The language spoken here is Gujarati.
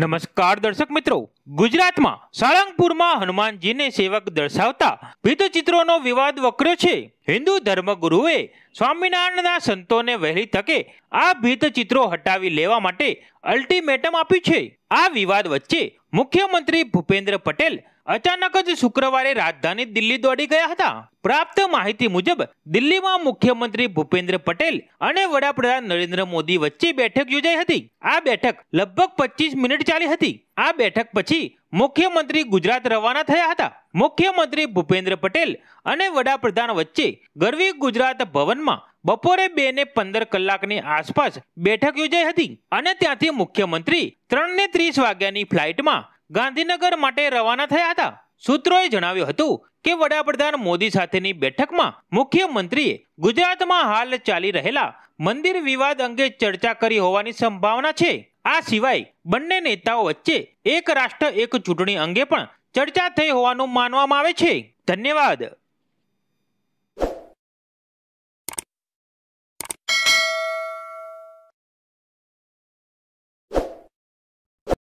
નમસ્કાર દર્શક મિત્રો ગુજરાતમાં સાળંગપુરમાં હનુમાનજીને સેવક દર્શાવતા ભીતચિત્રોનો વિવાદ વકર્યો છે હિન્દુ ધર્મગુરુએ સ્વામિનારાયણના સંતોને વહેલી તકે આ ભીતચિત્રો હટાવી લેવા માટે અલ્ટિમેટમ આપ્યું છે આ વિવાદ વચ્ચે મુખ્યમંત્રી ભૂપેન્દ્ર પટેલ અચાનક જ શુક્રવારે રાજધાની દિલ્હી દોડી ગયા હતા પ્રાપ્ત માહિતી મુજબ દિલ્હીમાં મુખ્યમંત્રી ભૂપેન્દ્ર પટેલ અને વડાપ્રધાન નરેન્દ્ર મોદી વચ્ચે બેઠક યોજાઈ હતી આ બેઠક લગભગ પચીસ મિનિટ ચાલી હતી આ બેઠક પછી મુખ્યમંત્રી ગુજરાત રવાના થયા હતા મુખ્યમંત્રી ભૂપેન્દ્ર પટેલ અને વડાપ્રધાન વચ્ચે ગરવી ગુજરાત ભવનમાં બપોરે બે ને પંદર કલાકની આસપાસ બેઠક યોજાઈ હતી અને ત્યાંથી મુખ્યમંત્રી ત્રણ ને ત્રીસ વાગ્યાની ફ્લાઇટમાં ગાંધીનગર માટે રવાના થયા હતા સૂત્રોએ જણાવ્યું હતું કે વડાપ્રધાન મોદી સાથેની બેઠકમાં મુખ્યમંત્રીએ ગુજરાતમાં હાલ ચાલી રહેલા મંદિર વિવાદ અંગે ચર્ચા કરી હોવાની સંભાવના છે આ સિવાય બંને નેતાઓ વચ્ચે એક રાષ્ટ્ર એક ચૂંટણી અંગે પણ ચર્ચા થઈ હોવાનું માનવામાં આવે છે ધન્યવાદ